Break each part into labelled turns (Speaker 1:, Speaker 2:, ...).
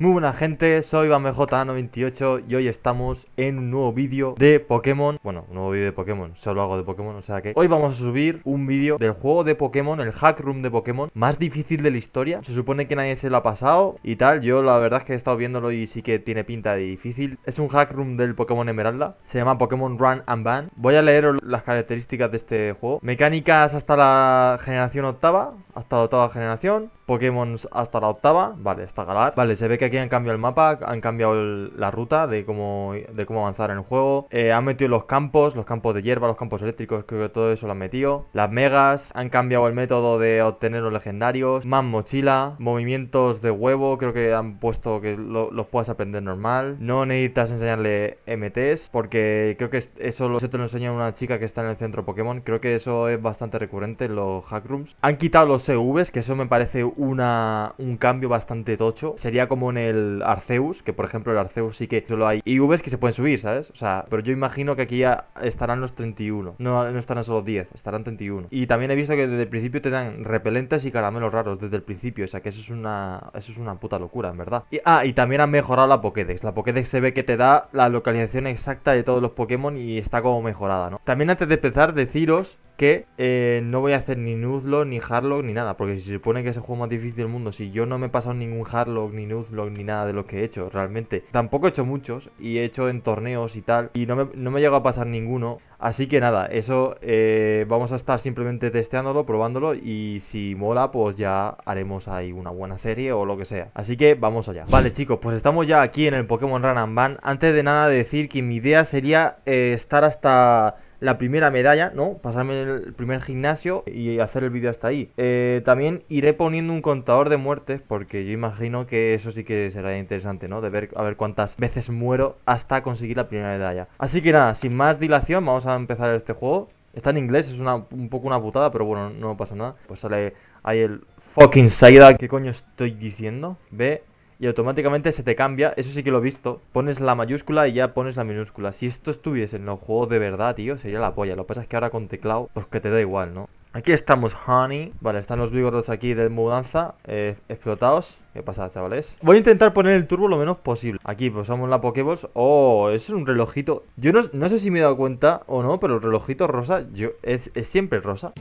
Speaker 1: Muy buena gente, soy bamj 98 y hoy estamos en un nuevo vídeo de Pokémon Bueno, un nuevo vídeo de Pokémon, solo hago de Pokémon, o sea que Hoy vamos a subir un vídeo del juego de Pokémon, el hack room de Pokémon Más difícil de la historia, se supone que nadie se lo ha pasado y tal Yo la verdad es que he estado viéndolo y sí que tiene pinta de difícil Es un hack room del Pokémon Emeralda, se llama Pokémon Run and Ban Voy a leer las características de este juego Mecánicas hasta la generación octava, hasta la octava generación Pokémon hasta la octava, vale, hasta Galar. Vale, se ve que aquí han cambiado el mapa, han cambiado la ruta de cómo, de cómo avanzar en el juego. Eh, han metido los campos, los campos de hierba, los campos eléctricos, creo que todo eso lo han metido. Las megas, han cambiado el método de obtener los legendarios, más mochila, movimientos de huevo, creo que han puesto que los puedas aprender normal. No necesitas enseñarle MTs, porque creo que eso, lo, te lo enseña una chica que está en el centro Pokémon. Creo que eso es bastante recurrente en los hackrooms. Han quitado los CVs, que eso me parece una, un cambio bastante tocho. Sería como en el Arceus, que por ejemplo el Arceus sí que solo hay IVs que se pueden subir, ¿sabes? O sea, pero yo imagino que aquí ya estarán los 31. No, no estarán solo 10, estarán 31. Y también he visto que desde el principio te dan repelentes y caramelos raros desde el principio. O sea, que eso es una, eso es una puta locura, en verdad. Y, ah, y también han mejorado la Pokédex. La Pokédex se ve que te da la localización exacta de todos los Pokémon y está como mejorada, ¿no? También antes de empezar, deciros que eh, no voy a hacer ni Nuzlocke, ni hardlock, ni nada. Porque si se supone que es el juego más difícil del mundo, si yo no me he pasado ningún hardlock, ni Nuzlocke, ni nada de lo que he hecho, realmente. Tampoco he hecho muchos, y he hecho en torneos y tal, y no me, no he llegado a pasar ninguno. Así que nada, eso eh, vamos a estar simplemente testeándolo, probándolo y si mola pues ya haremos ahí una buena serie o lo que sea. Así que vamos allá. Vale chicos, pues estamos ya aquí en el Pokémon Run and Ban. Antes de nada decir que mi idea sería eh, estar hasta la primera medalla, ¿no? Pasarme el primer gimnasio y hacer el vídeo hasta ahí. Eh, también iré poniendo un contador de muertes, porque yo imagino que eso sí que será interesante, ¿no? De ver a ver cuántas veces muero hasta conseguir la primera medalla. Así que nada, sin más dilación, vamos a empezar este juego. Está en inglés, es un poco una putada, pero bueno, no pasa nada. Pues sale ahí el fucking Saida. ¿Qué coño estoy diciendo? Ve y automáticamente se te cambia. Eso sí que lo he visto. Pones la mayúscula y ya pones la minúscula. Si esto estuviese en el juego de verdad, tío, sería la polla. Lo que pasa es que ahora con teclado, pues que te da igual, ¿no? Aquí estamos, honey. Vale, están los bigordos aquí de mudanza. Eh, explotados. ¿Qué pasa, chavales? Voy a intentar poner el turbo lo menos posible. Aquí pues vamos la Pokeballs Oh, es un relojito. Yo no, no, sé si me he dado cuenta o no, pero el relojito rosa yo, es, es siempre rosa.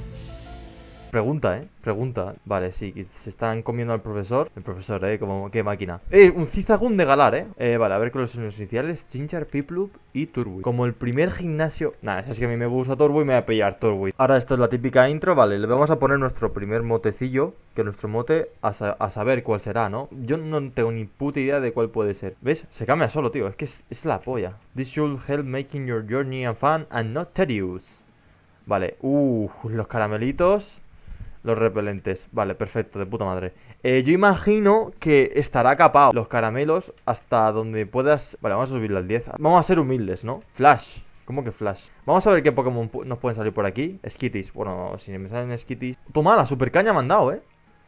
Speaker 1: Pregunta, ¿eh? Pregunta. Vale, sí, se están comiendo al profesor. El profesor, ¿eh? Como, qué máquina. ¡Eh! Un Cizagún de Galar, ¿eh? ¿eh? Vale, a ver con los iniciales. Chinchar, Piplup y turbo Como el primer gimnasio... Nada, es que a mí me gusta y me voy a pillar Turwit. Ahora esta es la típica intro. Vale, le vamos a poner nuestro primer motecillo. Que nuestro mote, a, saber cuál será, ¿no? Yo no tengo ni puta idea de cuál puede ser. ¿Ves? Se cambia solo, tío. Es que es, la polla. This should help making your journey and fun and not tedious. Vale, uh, los caramelitos los repelentes. Vale, perfecto, de puta madre. Eh, yo imagino que estará capado los caramelos hasta donde puedas... Vale, vamos a subirlo al 10. Vamos a ser humildes, ¿no? Flash. ¿Cómo que Flash? Vamos a ver qué Pokémon nos pueden salir por aquí. Skittis. Bueno, si me salen Skittis... Toma, la super caña me ¿eh?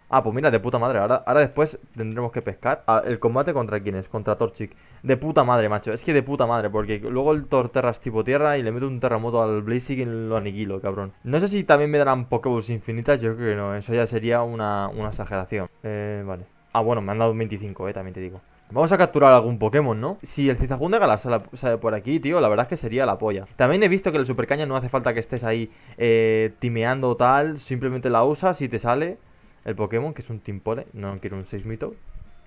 Speaker 1: Ah, pues mira, de puta madre. Ahora, ahora después tendremos que pescar. Ah, ¿El combate contra quién es? Contra Torchic. De puta madre, macho. Es que de puta madre, porque luego el Torterra tipo tierra y le meto un terremoto al Blaziken y lo aniquilo, cabrón. No sé si también me darán Pokéballs infinitas. Yo creo que no. Eso ya sería una, exageración. Eh, vale. Ah, bueno, me han dado 25, eh, también te digo. Vamos a capturar algún Pokémon, ¿no? Si el Cizajún de sale por aquí, tío, la verdad es que sería la polla. También he visto que el Supercaña no hace falta que estés ahí eh, timeando tal, simplemente la usas y te sale el Pokémon, que es un Timpole, no quiero un Mito.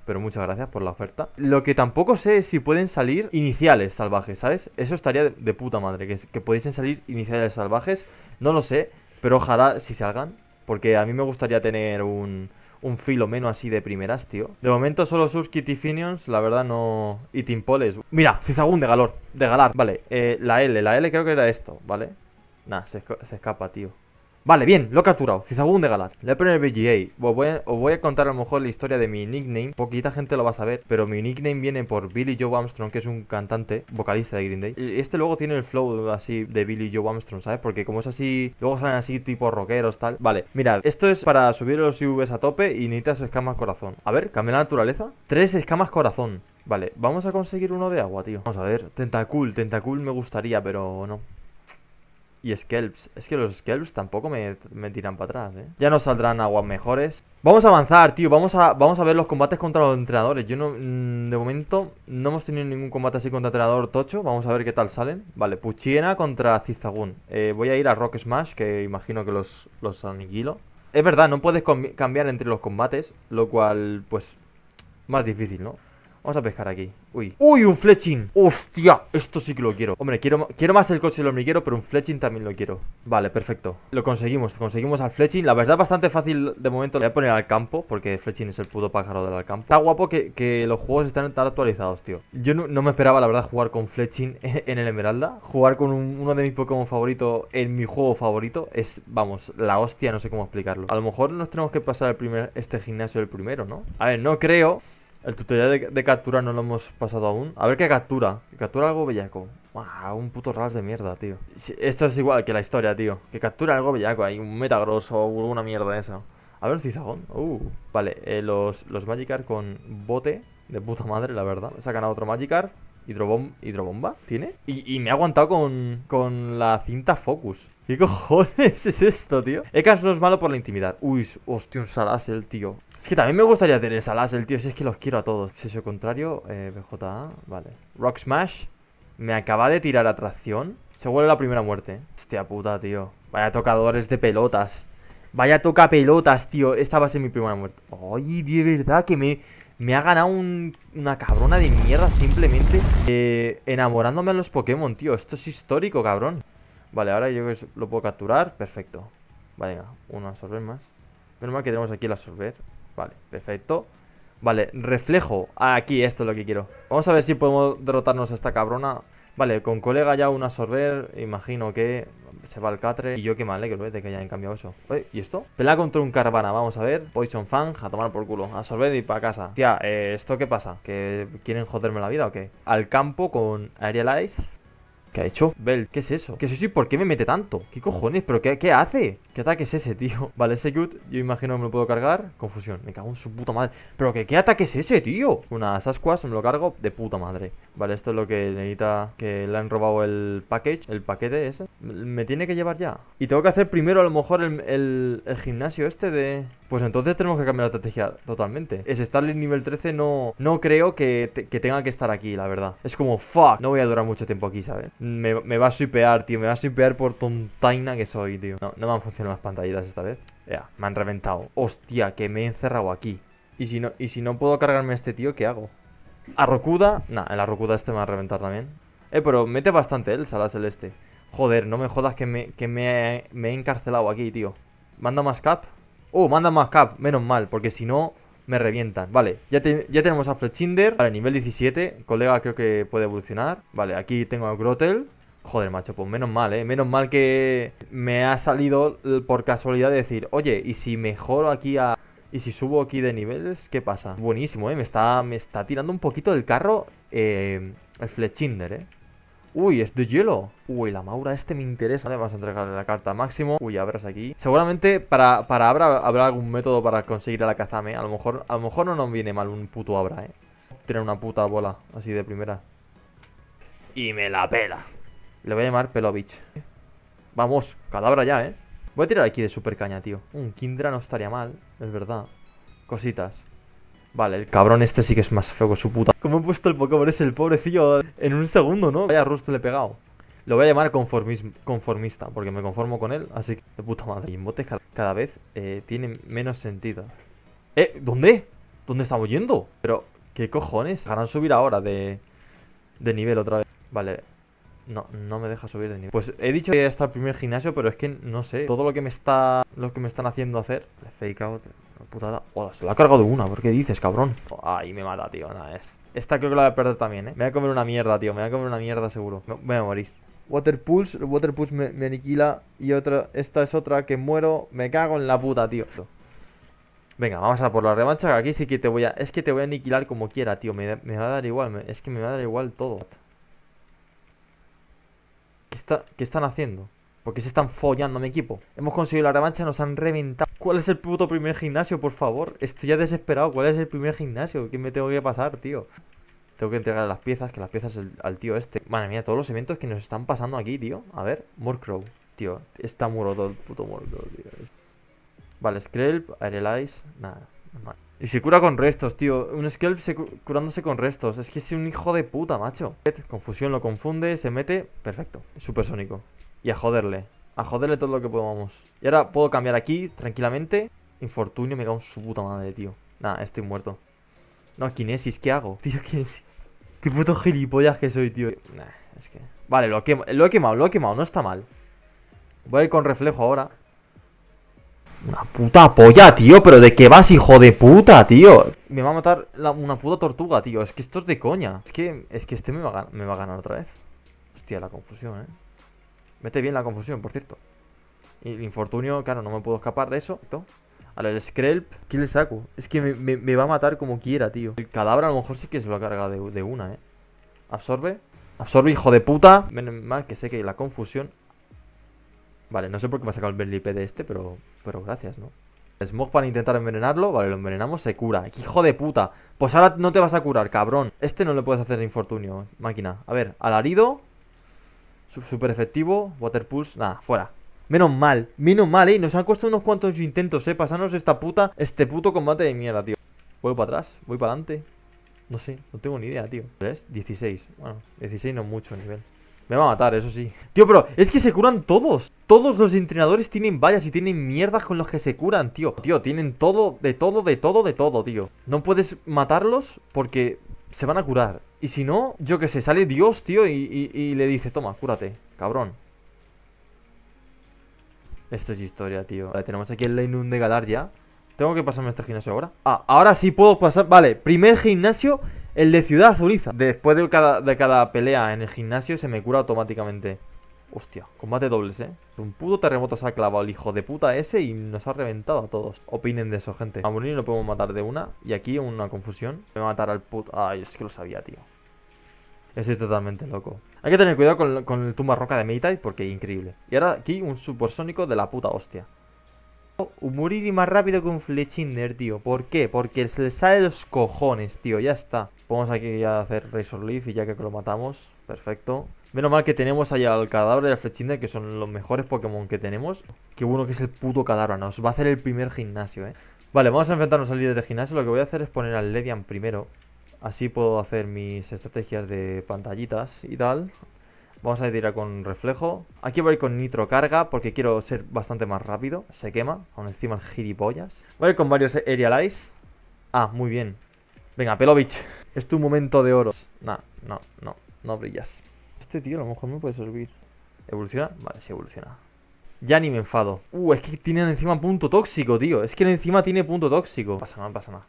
Speaker 1: Pero muchas gracias por la oferta. Lo que tampoco sé es si pueden salir iniciales salvajes, ¿sabes? Eso estaría de, puta madre, que, que pudiesen salir iniciales salvajes. No lo sé, pero ojalá si salgan. Porque a mí me gustaría tener un, filo menos así de primeras, tío. De momento solo sus Kitty Finions, la verdad no... Y Timpoles. Mira, Cizagún de Galor, de Galar. Vale, eh, la L, la L creo que era esto, ¿vale? Nah, se escapa, tío. Vale, bien, lo he capturado. Cizagún de Galar. Le voy a el BGA, Os voy, a, contar a lo mejor la historia de mi nickname. Poquita gente lo va a saber, pero mi nickname viene por Billy Joe Armstrong, que es un cantante, vocalista de Green Day. Este luego tiene el flow así de Billy Joe Armstrong, ¿sabes? Porque como es así, luego salen así tipo rockeros, tal. Vale, mirad, esto es para subir los IVs a tope y necesitas escamas corazón. A ver, cambia la naturaleza. Tres escamas corazón. Vale, vamos a conseguir uno de agua, tío. Vamos a ver. Tentacul, tentacul me gustaría, pero no. Y Skelps. Es que los Skelps tampoco me, tiran para atrás, ¿eh? Ya no saldrán aguas mejores. Vamos a avanzar, tío. Vamos a, vamos a ver los combates contra los entrenadores. Yo no... Mm, de momento no hemos tenido ningún combate así contra entrenador tocho. Vamos a ver qué tal salen. Vale, Puchiena contra Zizagún. Eh, voy a ir a Rock Smash, que imagino que los, los aniquilo. Es verdad, no puedes cambiar entre los combates, lo cual, pues... Más difícil, ¿no? Vamos a pescar aquí. Uy. ¡Uy, un fletching! ¡Hostia! Esto sí que lo quiero. Hombre, quiero, quiero más el coche del hormiguero, pero un fletching también lo quiero. Vale, perfecto. Lo conseguimos. Conseguimos al fletching. La verdad, bastante fácil de momento. Le voy a poner al campo, porque fletching es el puto pájaro del campo. Está guapo que, los juegos están tan actualizados, tío. Yo no, me esperaba, la verdad, jugar con fletching en el Emeralda. Jugar con uno de mis Pokémon favoritos en mi juego favorito es, vamos, la hostia. No sé cómo explicarlo. A lo mejor nos tenemos que pasar el primer, este gimnasio el primero, ¿no? A ver, no creo... El tutorial de, captura no lo hemos pasado aún. A ver qué captura. captura algo bellaco. un puto ras de mierda, tío. Esto es igual que la historia, tío. Que captura algo bellaco. Hay un metagroso o una mierda esa. A ver, el cizagón. Uh, vale, eh, los, los Magikarp con bote. De puta madre, la verdad. Sacan a otro Magikar. ¿Hidrobomba? ¿Tiene? Y, me ha aguantado con, con la cinta Focus. ¿Qué cojones es esto, tío? Ekas no es malo por la intimidad. Uy, hostia, un el tío. Es que también me gustaría tener esa el tío, si es que los quiero a todos. Si es lo contrario, eh, BJA, vale. Rock Smash. Me acaba de tirar atracción. Se vuelve la primera muerte. Hostia puta, tío. Vaya tocadores de pelotas. Vaya toca pelotas, tío. Esta va a ser mi primera muerte. Ay, de verdad que me, me ha ganado un, una cabrona de mierda simplemente eh, enamorándome a los Pokémon, tío. Esto es histórico, cabrón. Vale, ahora yo lo puedo capturar. Perfecto. Vale, venga, uno absorber más. Menos mal que tenemos aquí el absorber. Vale, perfecto. Vale, reflejo. Ah, aquí, esto es lo que quiero. Vamos a ver si podemos derrotarnos a esta cabrona. Vale, con colega ya un absorber, imagino que se va al catre. Y yo qué mal, eh, que lo vete, que hayan cambiado eso. ¿y esto? Pela contra un caravana, vamos a ver. Poison Fang, a tomar por culo. Absorber y para casa. Tía, eh, ¿esto qué pasa? ¿Que quieren joderme la vida o qué? Al campo con Aerialize. Ice. ¿Qué ha hecho? Bell, ¿qué es eso? ¿Qué es eso y por qué me mete tanto? ¿Qué cojones? ¿Pero qué, qué hace? ¿Qué ataque es ese, tío? Vale, ese yo imagino que me lo puedo cargar. Confusión, me cago en su puta madre. Pero que, ¿qué ataque es ese, tío? Una Sasquatch, me lo cargo de puta madre. Vale, esto es lo que necesita que le han robado el package, el paquete ese. Me tiene que llevar ya. Y tengo que hacer primero a lo mejor el, gimnasio este de... Pues entonces tenemos que cambiar la estrategia totalmente. Es Starling nivel 13 no, no creo que, tenga que estar aquí, la verdad. Es como, fuck, no voy a durar mucho tiempo aquí, ¿sabes? Me, va a supear, tío. Me va a suipear por tontaina que soy, tío. No, no me han funcionado las pantallitas esta vez. Ya, me han reventado. Hostia, que me he encerrado aquí. Y si no, y si no puedo cargarme a este tío, ¿qué hago? A Rokuda. Nah, la Rokuda este me va a reventar también. Eh, pero mete bastante el Sala Celeste. Joder, no me jodas que me, que me, he encarcelado aquí, tío. ¿Manda más cap? Oh, manda más cap. Menos mal, porque si no, me revientan. Vale, ya, ya tenemos a Fletchinder. Vale, nivel 17. Colega creo que puede evolucionar. Vale, aquí tengo a Grotel. Joder, macho, pues menos mal, ¿eh? Menos mal que me ha salido por casualidad de decir, oye, ¿y si mejoro aquí a... ¿Y si subo aquí de niveles? ¿Qué pasa? Buenísimo, ¿eh? Me está, me está tirando un poquito del carro eh, el Flechinder, ¿eh? Uy, es de hielo. Uy, la Maura este me interesa. Vale, vamos a entregarle la carta Máximo. Uy, Abras aquí. Seguramente para, para Abra habrá algún método para conseguir a la Kazame. A lo mejor, a lo mejor no nos viene mal un puto Abra, ¿eh? Tiene una puta bola así de primera. Y me la pela. Le voy a llamar Pelovich. Vamos, calabra ya, ¿eh? Voy a tirar aquí de super caña, tío. Un Kindra no estaría mal, es verdad. Cositas. Vale, el cabrón este sí que es más feo que su puta. ¿Cómo he puesto el Pokémon ese, el pobrecillo? En un segundo, ¿no? Vaya rust le he pegado. Lo voy a llamar conformista, porque me conformo con él, así que de puta madre. Y en botes cada, vez eh, tiene menos sentido. ¿Eh? ¿Dónde? ¿Dónde estamos yendo? Pero, ¿qué cojones? Harán subir ahora de, de nivel otra vez. Vale, no, no me deja subir de nivel. Pues he dicho que hasta el primer gimnasio, pero es que no sé. Todo lo que me está. Lo que me están haciendo hacer. Fake out. Putada. hola se la ha cargado una. ¿Por qué dices, cabrón? ay me mata, tío. Nada, Esta creo que la voy a perder también, ¿eh? Me voy a comer una mierda, tío. Me voy a comer una mierda seguro. Me voy a morir. Water Pulse, Water Pulse me, aniquila y otra, esta es otra que muero, me cago en la puta, tío. Venga, vamos a por la revancha, que aquí sí que te voy a, es que te voy a aniquilar como quiera, tío, me, me va a dar igual, es que me va a dar igual todo. ¿Qué, están haciendo? ¿Por qué se están follando mi equipo? Hemos conseguido la revancha, nos han reventado. ¿Cuál es el puto primer gimnasio, por favor? Estoy ya desesperado. ¿Cuál es el primer gimnasio? ¿Qué me tengo que pasar, tío? Tengo que entregar las piezas, que las piezas al tío este. Madre mía, todos los eventos que nos están pasando aquí, tío. A ver, Murkrow Tío, está todo el puto Morcrow, tío. Vale, Skrelp, Ice nada. Y se cura con restos, tío. Un Skelp curándose con restos. Es que es un hijo de puta, macho. Confusión lo confunde, se mete. Perfecto. Supersónico. Y a joderle. A joderle todo lo que podamos. Y ahora puedo cambiar aquí tranquilamente. Infortunio, me cago un su puta madre, tío. Nada, estoy muerto. No, kinesis, ¿qué hago? Tío, kinesis. Qué puto gilipollas que soy, tío. es que. Vale, lo, lo he quemado, lo he quemado, no está mal. Voy a ir con reflejo ahora. Una puta polla, tío, pero ¿de qué vas, hijo de puta, tío? Me va a matar una puta tortuga, tío. Es que esto es de coña. Es que, es que este me va, a, me va a ganar otra vez. Hostia, la confusión, eh. Mete bien la confusión, por cierto. el infortunio, claro, no me puedo escapar de eso. Al el Skrelp, ¿qué le saco? Es que me, va a matar como quiera, tío. El cadáver a lo mejor sí que se lo carga de, de una, eh. Absorbe. Absorbe, hijo de puta. Menos mal que sé que la confusión Vale, no sé por qué me ha sacado el Berlipe de este, pero, pero gracias, ¿no? Smog para intentar envenenarlo. Vale, lo envenenamos, se cura. ¡Hijo de puta! Pues ahora no te vas a curar, cabrón. Este no le puedes hacer infortunio, máquina. A ver, alarido. Super efectivo. Water Nada, fuera. Menos mal, menos mal, eh. Nos han costado unos cuantos intentos, eh. Pasarnos esta puta, este puto combate de mierda, tío. Voy para atrás, voy para adelante. No sé, no tengo ni idea, tío. es? 16. Bueno, 16 no es mucho nivel. Me va a matar, eso sí. Tío, pero es que se curan todos. Todos los entrenadores tienen vallas y tienen mierdas con los que se curan, tío. Tío, tienen todo, de todo, de todo, de todo, tío. No puedes matarlos porque se van a curar. Y si no, yo qué sé, sale Dios, tío, y, le dice, toma, cúrate, cabrón. Esto es historia, tío. Vale, tenemos aquí el lainundegalar de Galar ya. Tengo que pasarme este gimnasio ahora. Ah, ahora sí puedo pasar. Vale, primer gimnasio el de Ciudad Azuliza Después de cada, de cada pelea en el gimnasio se me cura automáticamente. Hostia, combate dobles, ¿eh? Un puto terremoto se ha clavado el hijo de puta ese y nos ha reventado a todos. Opinen de eso, gente. A Muriri lo podemos matar de una. Y aquí una confusión. Me va a matar al puto... Ay, es que lo sabía, tío. Estoy totalmente loco. Hay que tener cuidado con, el tumba roca de Meditite porque es increíble. Y ahora aquí un supersónico de la puta hostia. Muriri más rápido que un Fletchinder, tío. ¿Por qué? Porque se le sale los cojones, tío. Ya está. Podemos aquí a hacer Razor Leaf y ya que lo matamos, perfecto. Menos mal que tenemos allá al cadáver y al flechinder, que son los mejores Pokémon que tenemos. Qué bueno que es el puto cadáver, nos va a hacer el primer gimnasio, ¿eh? Vale, vamos a enfrentarnos al líder de gimnasio. Lo que voy a hacer es poner al Ledian primero. Así puedo hacer mis estrategias de pantallitas y tal. Vamos a tirar con reflejo. Aquí voy a ir con nitro carga porque quiero ser bastante más rápido. Se quema. Aún encima el gilipollas. Voy a ir con varios aerial Eyes. Ah, muy bien. Venga, Pelovich. Es tu momento de oro. No, no, no, no brillas. Este tío a lo mejor me puede servir. ¿Evoluciona? Vale, sí evoluciona. Ya ni me enfado. Uh, es que tienen encima punto tóxico, tío. Es que encima tiene punto tóxico. pasa nada, pasa nada.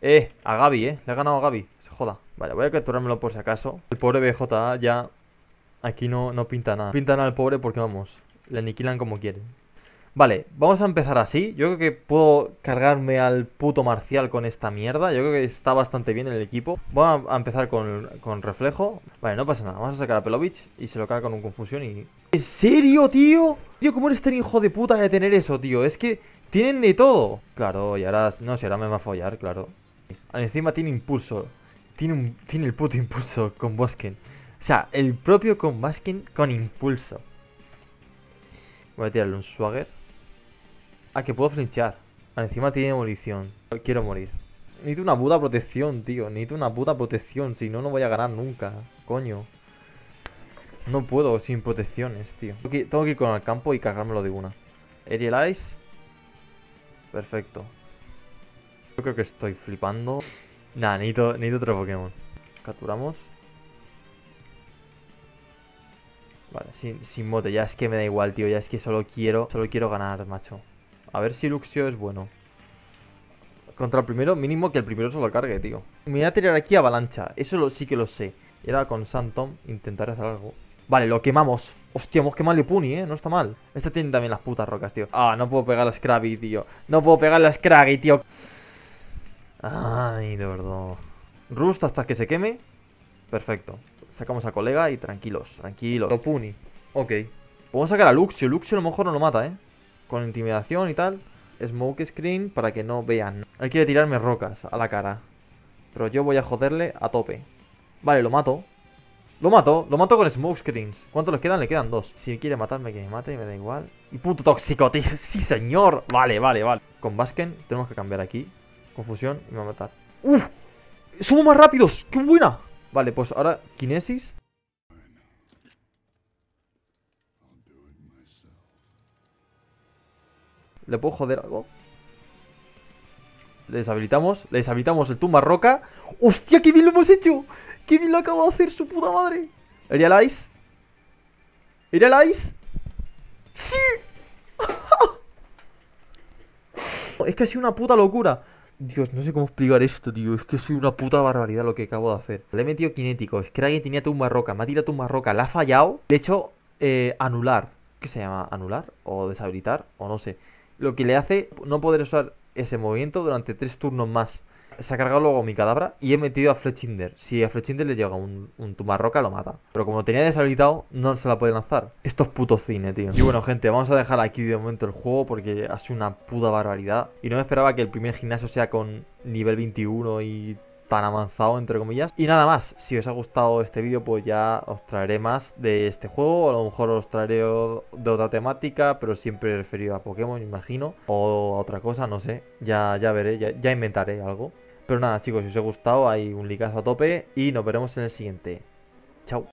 Speaker 1: Eh, a Gaby, eh. Le ha ganado a Gaby. Se joda. Vale, voy a capturármelo por si acaso. El pobre BJ ya... Aquí no, no pinta nada. Pinta nada al pobre porque, vamos, le aniquilan como quieren. Vale, vamos a empezar así. Yo creo que puedo cargarme al puto Marcial con esta mierda. Yo creo que está bastante bien en el equipo. Vamos a empezar con, reflejo. Vale, no pasa nada. Vamos a sacar a Pelovic y se lo carga con un confusión y... ¿En serio, tío? Tío, ¿cómo eres tan hijo de puta de tener eso, tío? Es que tienen de todo. Claro, y ahora... No sé, ahora me va a follar, claro. Encima tiene impulso. Tiene, un, tiene el puto impulso con Baskin. O sea, el propio con Baskin con impulso. Voy a tirarle un swagger. Ah, que puedo flinchar. encima tiene munición. Quiero morir. Necesito una puta protección, tío. Necesito una puta protección. Si no, no voy a ganar nunca. Coño. No puedo sin protecciones, tío. Tengo que, ir con el campo y cargármelo de una. Aerial Ice. Perfecto. Yo creo que estoy flipando. Nah, necesito, otro Pokémon. Capturamos. Vale, sin, sin mote. Ya es que me da igual, tío. Ya es que solo quiero, solo quiero ganar, macho. A ver si Luxio es bueno. Contra el primero, mínimo que el primero se lo cargue, tío. Me voy a tirar aquí avalancha. Eso sí que lo sé. Era con Santom Intentar hacer algo. Vale, lo quemamos. Hostia, hemos quemado Puni, ¿eh? No está mal. Este tiene también las putas rocas, tío. Ah, no puedo pegar a Scraggy, tío. No puedo pegar a Scraggy, tío. Ay, de verdad. Rust hasta que se queme. Perfecto. Sacamos a colega y tranquilos, tranquilos. Puni. Ok. Podemos sacar a Luxio. Luxio a lo mejor no lo mata, ¿eh? con intimidación y tal. Smoke screen para que no vean. Él quiere tirarme rocas a la cara. Pero yo voy a joderle a tope. Vale, lo mato. Lo mato, lo mato con smoke screens. ¿Cuántos le quedan? Le quedan dos. Si quiere matarme, que me mate, me da igual. Y puto tóxico, tío. Sí, señor. Vale, vale, vale. Con Basken tenemos que cambiar aquí. Confusión y me va a matar. ¡Uf! ¡Somos más rápidos! ¡Qué buena! Vale, pues ahora kinesis ¿Le puedo joder algo? Le deshabilitamos. Le deshabilitamos el tumba roca. ¡Hostia, qué bien lo hemos hecho! ¡Qué bien lo acabo de hacer, su puta madre! ¿Era el Ice? ¡Sí! es que ha sido una puta locura. Dios, no sé cómo explicar esto, tío. Es que sido una puta barbaridad lo que acabo de hacer. Le he metido kinético. Es que alguien tenía tumba roca. Me ha tirado tumba roca. La ha fallado. De hecho, eh, anular. ¿Qué se llama? ¿Anular? ¿O deshabilitar? O no sé. Lo que le hace no poder usar ese movimiento durante tres turnos más. Se ha cargado luego mi cadabra y he metido a Fletchinder. Si a Fletchinder le llega un, un tumarroca, lo mata. Pero como lo tenía deshabilitado, no se la puede lanzar. Estos es putos cine, tío. Y bueno, gente, vamos a dejar aquí de momento el juego porque ha sido una puta barbaridad. Y no me esperaba que el primer gimnasio sea con nivel 21 y tan avanzado, entre comillas. Y nada más, si os ha gustado este vídeo, pues ya os traeré más de este juego. A lo mejor os traeré de otra temática, pero siempre referido a Pokémon, me imagino. O a otra cosa, no sé. Ya, ya veré, ya, inventaré algo. Pero nada, chicos, si os ha gustado, hay un ligazo a tope y nos veremos en el siguiente. Chao.